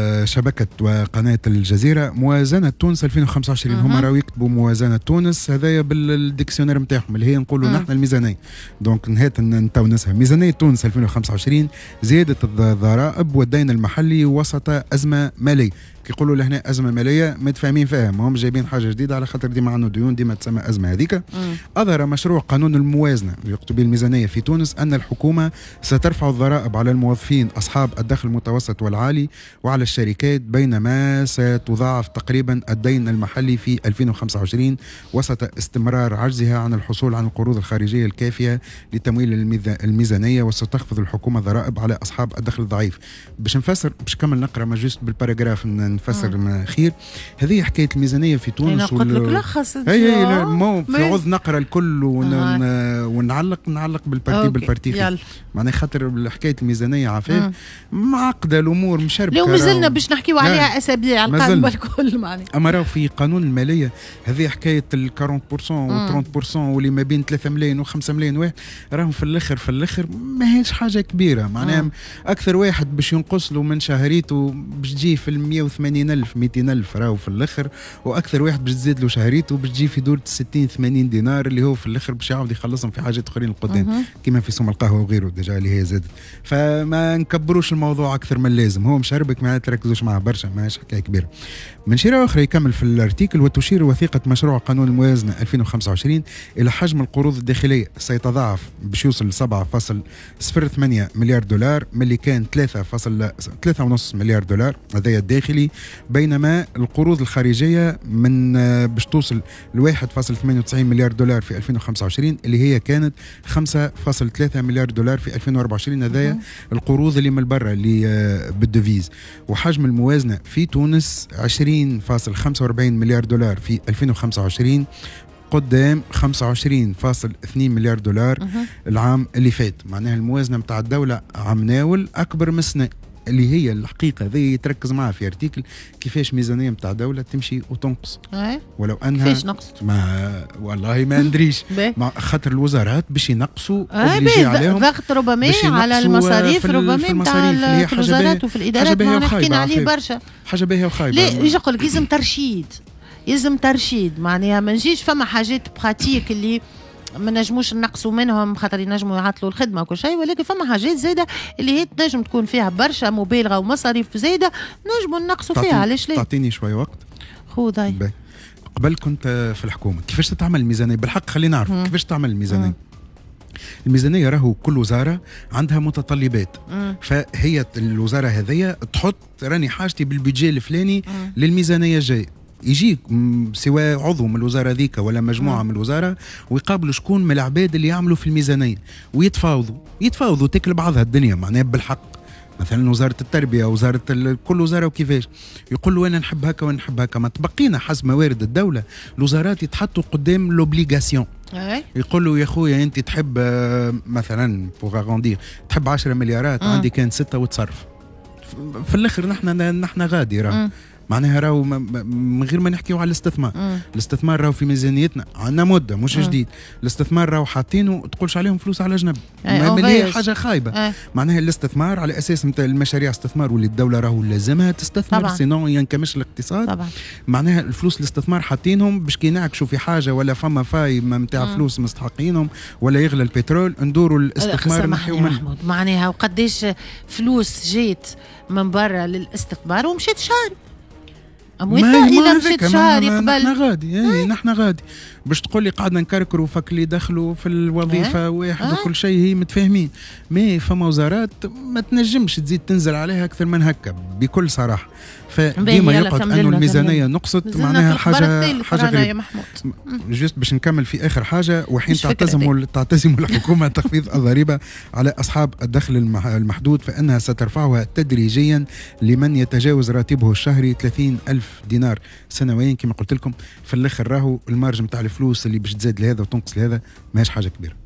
uh, شبكة وقناة الجزيرة موازنة تونس 2025 هما راهو يكتبوا موازنة تونس هذايا بالديكسيونير نتاعهم اللي هي نقولوا نحن الميزانية دونك نتو نتونسها ميزانية تونس 2025 زيادة الضرائب والدين المحلي وسط أزمة مالية كي يقولوا لهنا ازمه ماليه متفاهمين فيها ما هم جايبين حاجه جديده على خاطر ديما عندنا ديون ديما تسمى ازمه هذيك اظهر مشروع قانون الموازنه يكتب الميزانيه في تونس ان الحكومه سترفع الضرائب على الموظفين اصحاب الدخل المتوسط والعالي وعلى الشركات الشركات بينما ستضاعف تقريبا الدين المحلي في 2025 وسط استمرار عجزها عن الحصول عن القروض الخارجية الكافية لتمويل الميزانية وستخفض الحكومة ضرائب على أصحاب الدخل الضعيف باش نفسر باش نكمل نقرا ما جوست بالباراجراف نفسر من خير هذه حكاية الميزانية في تونس أنا قلت لك لخص أي أي مو في عوض نقرا الكل ون... آه. ونعلق نعلق بالبارتي بالبارتي معناها خاطر حكاية الميزانية عفاف معقدة الأمور مشربكة لو مازلنا باش نحكيو عليها نعم. اسابيع القادمه الكل معناها اما راهو في قانون الماليه هذه حكايه ال 40% و 30% واللي ما بين 3 ملايين و5 ملايين واحد راهم في الاخر في الاخر ماهيش حاجه كبيره معناها اكثر واحد باش ينقص له من شهريته باش تجي في ال 180 الف 200 الف راهو في الاخر واكثر واحد باش تزيد له شهريته باش تجي في دور 60 80 دينار اللي هو في الاخر باش يعاود يخلصهم في حاجات اخرين القدام كيما في سوم القهوه وغيره ديجا اللي هي زادت فما نكبروش الموضوع اكثر من اللازم هو مشربك معناها تركز تدوش معاه برشا ماهيش حكايه كبيره من شراء اخرى يكمل في الارتيكل وتشير وثيقه مشروع قانون الموازنه 2025 الى حجم القروض الداخليه سيتضاعف باش يوصل 7.08 مليار دولار من اللي كان 3.3 مليار دولار هذايا الداخلي بينما القروض الخارجيه من آه، باش توصل ل 1.98 مليار دولار في 2025 اللي هي كانت 5.3 مليار دولار في 2024 هذايا القروض اللي من برا اللي آه، بالديفيز وحجم حجم الموازنة في تونس 20.45 مليار دولار في 2025 قدام 25.2 مليار دولار العام اللي فات معناها الموازنة متاع الدولة عم ناول أكبر من اللي هي الحقيقه هذه تركز معها في ارتيكل كيفاش ميزانيه نتاع دوله تمشي وتنقص إيه. ولو انها كيفاش نقصت ما والله ما ندريش ما خاطر الوزارات باش ينقصوا إيه، ضغط ربما على المصاريف ربما نتاع الوزارات وفي الادارات ما حكينا عليه برشا حاجه باهيه وخايبه لا يجي يقول لك لازم ترشيد لازم ترشيد معناها ما نجيش فما حاجات براتيك اللي ما نجموش نقصوا منهم خاطر ينجموا يعطلوا الخدمه وكل شيء ولكن فما حاجات زايده اللي هي تنجم تكون فيها برشا مبالغه ومصاريف زايده نجموا نقصوا فيها علاش لا تعطيني شويه وقت خذ قبل كنت في الحكومه كيفاش تعمل الميزانيه بالحق خلينا نعرف كيفاش تعمل الميزانيه الميزانيه راهو كل وزاره عندها متطلبات مم. فهي الوزاره هذيا تحط راني حاجتي بالبيجي الفلاني للميزانيه الجايه يجيك سواء عضو من الوزاره ذيك ولا مجموعه من الوزاره ويقابلوا شكون من العباد اللي يعملوا في الميزانيه ويتفاوضوا يتفاوضوا تاكل بعضها الدنيا معناها بالحق مثلا وزاره التربيه وزاره كل وزاره وكيفاش يقول له انا نحب هكا وانا نحب هكا ما تبقينا حسب موارد الدوله الوزارات يتحطوا قدام لوبليغاسيون يقول له يا خويا انت تحب آه، مثلا بوغ تحب 10 مليارات عندي كان سته وتصرف في الاخر نحن نحن غادي راه معناها راهو من غير ما نحكيو على الاستثمار مم. الاستثمار راهو في ميزانيتنا عندنا مده مش مم. جديد الاستثمار راهو حاطينه تقولش عليهم فلوس على جنب إيه، هي حاجه خايبه إيه. معناها الاستثمار على اساس نتاع المشاريع استثمار واللي الدوله راهو لازمها تستثمر سينو ينكمش الاقتصاد طبعا. معناها الفلوس الاستثمار حاطينهم باش كي نعكشوا في حاجه ولا فما فاي نتاع فلوس مستحقينهم ولا يغلى البترول ندوروا الاستثمار نحيو محمود معناها وقديش فلوس جيت من برا للاستثمار ومشيت شاري ما اذا مشيت شهر يقبل نحن غادي إيه،, ايه؟ نحن غادي باش تقول لي قعدنا نكركروا فك اللي دخلوا في الوظيفه ايه؟ واحد ايه؟ وكل شيء هي متفاهمين مي فما وزارات ما تنجمش تزيد تنزل عليها اكثر من هكا بكل صراحه فديما يقعد انه الميزانيه نقصت معناها حاجه حاجه غريبه جست باش نكمل في اخر حاجه وحين تعتزم تعتزم الحكومه تخفيض الضريبه على اصحاب الدخل المحدود فانها سترفعها تدريجيا لمن يتجاوز راتبه الشهري 30 ألف ألف دينار سنويا كما قلت لكم في الاخر راهو المارج نتاع الفلوس اللي باش تزاد لهذا وتنقص لهذا ماهيش حاجه كبيره